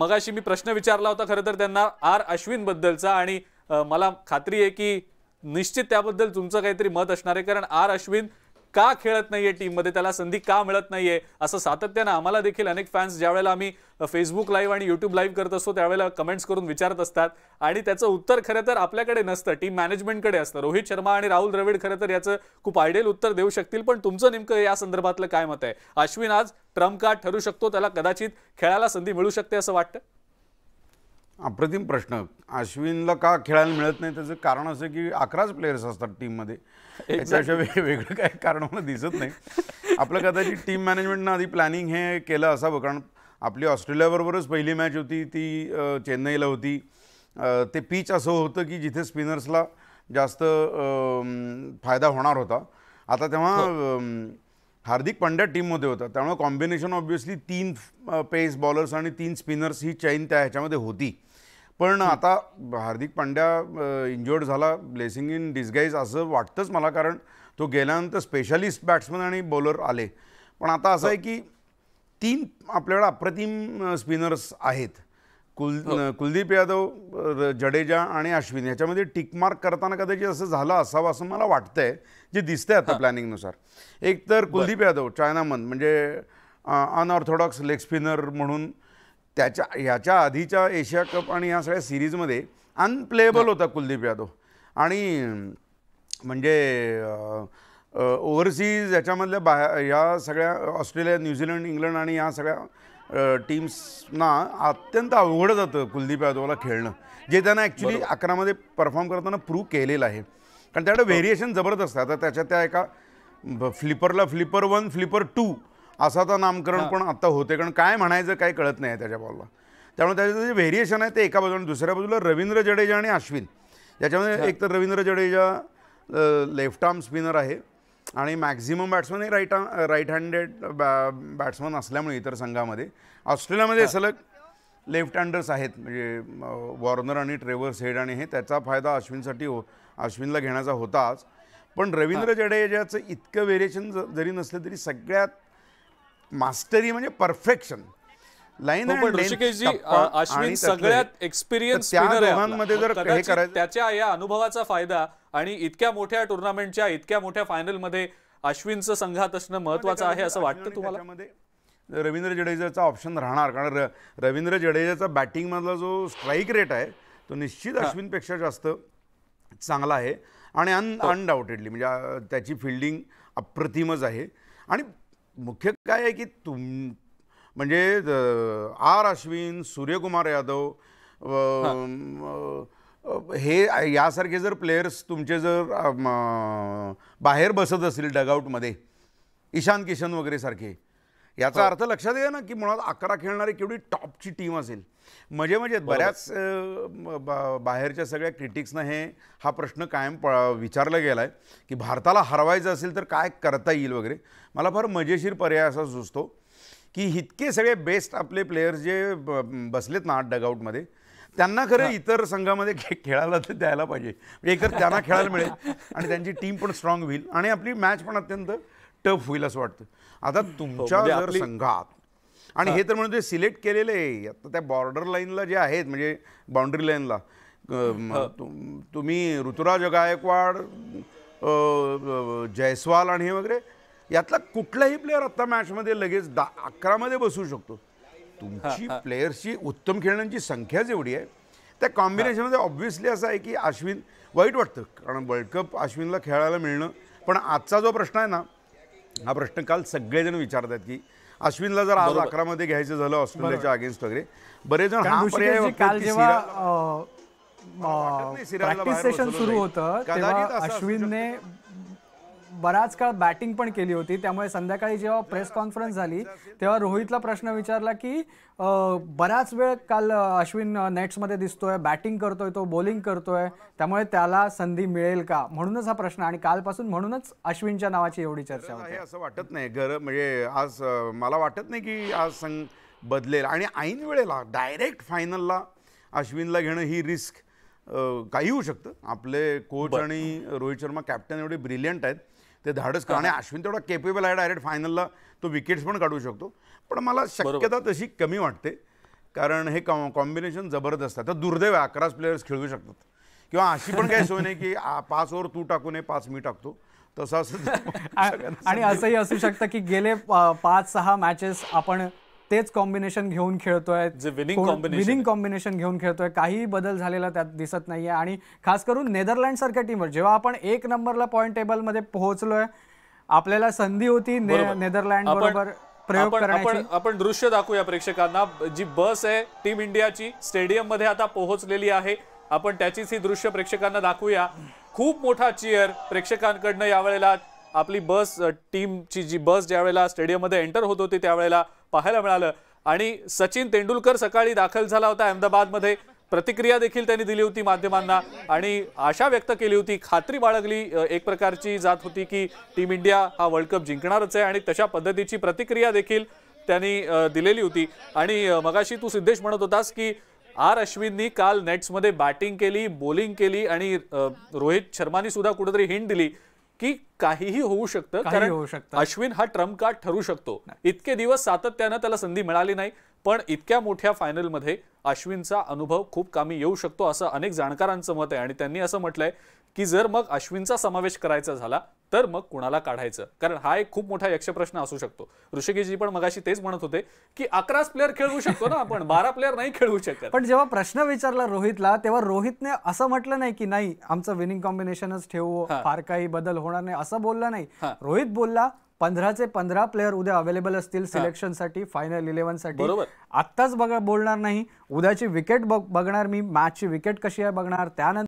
मगाशी मी प्रश्न विचारला होता खरं तर त्यांना आर अश्विनबद्दलचा आणि मला खात्री आहे की निश्चित त्याबद्दल तुमचं काहीतरी मत असणार आहे कारण आर अश्विन का खेळत नाहीये टीममध्ये त्याला संधी का मिळत नाहीये असं सातत्यानं आम्हाला देखील अनेक फॅन्स ज्यावेळेला आम्ही फेसबुक लाईव्ह आणि युट्यूब लाईव्ह करत असतो त्यावेळेला कमेंट्स करून विचारत असतात आणि त्याचं उत्तर खरं तर आपल्याकडे नसतं टीम मॅनेजमेंटकडे असतं रोहित शर्मा आणि राहुल द्रविड खरं तर याचं खूप आयडियल उत्तर देऊ शकतील पण तुमचं नेमकं या संदर्भातलं काय मत आहे अश्विन आज ट्रम्प का ठरू शकतो त्याला कदाचित खेळायला संधी मिळू शकते असं वाटतं अप्रतिम प्रश्न अश्विनला का खेळायला मिळत नाही त्याचं कारण असं की अकराच प्लेयर्स असतात टीममध्ये याच्यापेक्षा वेगळं काय कारण मला दिसत नाही आपलं कदाचित टीम मॅनेजमेंटनं आधी प्लॅनिंग हे केलं असावं कारण आपली ऑस्ट्रेलियाबरोबरच पहिली मॅच होती ती चेन्नईला होती ते पीच असं होतं की जिथे स्पिनर्सला जास्त फायदा होणार होता आता तेव्हा हो. हार्दिक पांड्या टीममध्ये होता त्यामुळे कॉम्बिनेशन ऑब्व्हियसली तीन पेस बॉलर्स आणि तीन स्पिनर्स ही चैन त्या ह्याच्यामध्ये होती पण आता हार्दिक पांड्या इंजर्ड झाला ब्लेसिंग इन डिस्गाईज असं वाटतंच मला कारण तो गेल्यानंतर स्पेशालिस्ट बॅट्समन आणि बॉलर आले पण आता असं आहे हो. की तीन आपल्याकडे अप्रतिम स्पिनर्स आहेत कुल हो. कुलदीप यादव जडेजा आणि अश्विन याच्यामध्ये टिकमार्क करताना कदाचित असं झालं असावं असं मला वाटतंय जे दिसतंय आता प्लॅनिंगनुसार एक तर कुलदीप यादव चायनामन म्हणजे अनऑर्थोडॉक्स लेग स्पिनर म्हणून त्याच्या ह्याच्या आधीच्या एशिया कप आणि ह्या सगळ्या सिरीजमध्ये अनप्लेएबल होता कुलदीप यादव आणि म्हणजे ओव्हरसीज याच्यामधल्या बाहेर या सगळ्या ऑस्ट्रेलिया न्यूझीलंड इंग्लंड आणि या सगळ्या टीम्सना अत्यंत अवघड जातं कुलदीप यादवला खेळणं जे त्यांना ॲक्च्युली अकरामध्ये परफॉर्म करताना प्रूव्ह केलेलं आहे कारण त्याकडे व्हेरिएशन जबरदस्त आहे आता त्याच्या त्या एका फ्लिपरला फ्लिपर वन फ्लिपर टू असा तर नामकरण पण आता होते कारण काय म्हणायचं काय कळत नाही त्याच्या बॉलला त्यामुळे त्याचं जे व्हेरिएशन आहे ते एका बाजूला दुसऱ्या बाजूला रवींद्र जडेजा आणि अश्विन याच्यामध्ये एक तर Ravindra Jadeja left arm spinner आहे आणि मॅक्झिमम बॅट्समन हे राईट राईट हँडेड बॅ बॅट्समन असल्यामुळे इतर संघामध्ये ऑस्ट्रेलियामध्ये सलग लेफ्ट हँडर्स आहेत म्हणजे वॉर्नर आणि ट्रेवर्स हेड आणि हे त्याचा फायदा अश्विनसाठी हो अश्विनला घेण्याचा होताच पण रवींद्र जडेजाचं इतकं व्हेरिएशन जरी नसलं तरी सगळ्यात मास्टरी म्हणजे परफेक्शन लाईन हो, अश्विन सगळ्यात एक्सपिरियन्स हो, त्याच्या या अनुभवाचा फायदा आणि इतक्या मोठ्या टुर्नामेंटच्या इतक्या मोठ्या फायनलमध्ये अश्विनचं संघात असणं म्हणजे महत्वाचं आहे असं वाटतं तुम्हाला रवींद्र जडेजाचा ऑप्शन राहणार कारण रवींद्र जडेजाचा बॅटिंगमधला जो स्ट्राईक रेट आहे तो निश्चित अश्विनपेक्षा जास्त चांगला आहे आणि अन अनडाऊटेडली हो. म्हणजे त्याची फिल्डिंग अप्रतिमच आहे आणि मुख्य काय आहे की तुम म्हणजे आर अश्विन सूर्यकुमार यादव हे यासारखे जर प्लेयर्स तुमचे जर बाहेर बसत असतील डगआउटमध्ये ईशान किशन वगैरे सारखे याचा हो. अर्थ लक्षात ये ना की मुळात अकरा खेळणारी केवढी टॉपची टीम असेल म्हणजे म्हणजे बऱ्याच बाहेरच्या सगळ्या क्रिटिक्सनं हे हा प्रश्न कायम प विचारला गेला आहे की भारताला हरवायचं असेल तर काय करता येईल वगैरे मला फार मजेशीर पर्याय असा सुचतो की इतके सगळे बेस्ट आपले प्लेयर्स जे बसलेत ना आठ डगआउटमध्ये त्यांना खरं इतर संघामध्ये खेळायला तर द्यायला पाहिजे म्हणजे एकतर त्यांना खेळायला मिळेल आणि त्यांची टीम पण स्ट्रॉंग होईल आणि आपली मॅच पण अत्यंत टफ होईल असं वाटतं आता हो, तुमच्या म्हणजे जर संघात आणि हे तर ते सिलेक्ट केलेले आता त्या बॉर्डर लाईनला जे आहेत म्हणजे बाउंड्री लाईनला तुम्ही ऋतुराज गायकवाड जयस्वाल आणि हे वगैरे यातला कुठलाही प्लेअर आत्ता मॅचमध्ये लगेच दा अकरामध्ये बसू शकतो तुमची प्लेयर्सची उत्तम खेळण्यांची संख्या जेवढी आहे त्या कॉम्बिनेशनमध्ये ऑब्व्हियसली असं आहे की अश्विन वाईट वाटतं कारण वर्ल्ड कप अश्विनला खेळायला मिळणं पण आजचा जो प्रश्न आहे ना हा प्रश्न काल सगळेजण विचारतात की अश्विनला जर आज अकरामध्ये घ्यायचं झालं ऑस्ट्रेलियाच्या अगेन्स्ट वगैरे बरेच जण हा सेशन सुरू होतं अश्विनने बराच काळ बॅटिंग पण केली होती त्यामुळे संध्याकाळी जेव्हा प्रेस कॉन्फरन्स झाली तेव्हा रोहितला प्रश्न विचारला की बराच वेळ काल अश्विन नेट्समध्ये दिसतोय बॅटिंग करतोय तो बॉलिंग करतोय त्यामुळे त्याला संधी मिळेल का म्हणूनच हा प्रश्न आणि कालपासून म्हणूनच अश्विनच्या नावाची एवढी चर्चा होती असं वाटत नाही घर म्हणजे आज मला वाटत नाही की आज संघ बदलेल आणि ऐन वेळेला डायरेक्ट फायनलला अश्विनला घेणं ही रिस्क काही होऊ शकतं आपले कोच आणि रोहित शर्मा कॅप्टन एवढे ब्रिलियंट आहेत ते धाडच आणि अश्विन तेवढा केपेबल आहे डायरेक्ट फायनलला तो विकेट्स पण काढू शकतो पण मला शक्यता तशी कमी वाटते कारण हे कॉम्बिनेशन जबरदस्त आहे तर दुर्दैव अकराच प्लेयर्स खेळू शकतात किंवा अशी पण काही सोय नाही की पाच ओव्हर तू टाकू नये पाच मी टाकतो तसं असं आणि असंही असू शकतं की गेले पाच सहा मॅचेस आपण तेच कॉम्बिनेशन घेऊन खेळतोय विनिंग कॉम्बिनेशन घेऊन खेळतोय काही बदल झालेला त्यात दिसत नाहीये आणि खास करून नेदरलँड सारख्या टीमवर जेव्हा आपण एक नंबरला पॉईंट मध्ये पोहोचलोय आपल्याला संधी होती नेदरलँड बरोबर आपण आपण दृश्य दाखवूया प्रेक्षकांना जी बस आहे टीम इंडियाची स्टेडियम मध्ये आता पोहोचलेली आहे आपण त्याचीच ही दृश्य प्रेक्षकांना दाखवूया खूप मोठा चिअर प्रेक्षकांकडनं यावेळेला आपली बस टीमची जी बस ज्यावेळेला स्टेडियममध्ये एंटर होत होती त्यावेळेला पाहायला मिळालं आणि सचिन तेंडुलकर सकाळी दाखल झाला होता अहमदाबादमध्ये प्रतिक्रिया देखील त्यांनी दिली होती माध्यमांना आणि आशा व्यक्त केली होती खात्री बाळगली एक प्रकारची जात होती की टीम इंडिया हा वर्ल्ड कप जिंकणारच आहे आणि तशा पद्धतीची प्रतिक्रिया देखील त्यांनी दिलेली होती आणि मगाशी तू सिद्धेश म्हणत होतास की आर अश्विननी काल नेट्समध्ये बॅटिंग केली बॉलिंग केली आणि रोहित शर्मानी सुद्धा कुठेतरी हिंट दिली की काहीही होऊ शकतं कारण होऊ शकतं अश्विन हा ट्रम्प कार्ड ठरू शकतो इतके दिवस सातत्यानं त्याला संधी मिळाली नाही पण इतक्या मोठ्या फायनलमध्ये अश्विनचा अनुभव खूप कामी येऊ शकतो असं अनेक जाणकारांचं मत आहे आणि त्यांनी असं म्हटलंय की जर मग अश्विनचा समावेश करायचा झाला तर मग कुणाला काढायचं कारण हा एक खूप मोठा यक्षप्रश्न असू शकतो ऋषिकेशजी पण मगाशी तेच म्हणत होते की अकराच प्लेअर खेळवू शकतो ना आपण बारा प्लेअर नाही खेळवू शकत पण जेव्हा प्रश्न विचारला रोहितला तेव्हा रोहितने असं म्हटलं नाही की नाही आमचं विनिंग कॉम्बिनेशनच ठेवू फार काही बदल होणार नाही असं बोलला नाही रोहित बोलला पंधराचे पंधरा प्लेअर उद्या अवेलेबल असतील सिलेक्शन साठी फायनल इलेव्हनसाठी बरोबर आत्ताच बघ बोलणार नाही उद्याची विकेट बघणार मी मॅचची विकेट कशी आहे बघणार त्यानंतर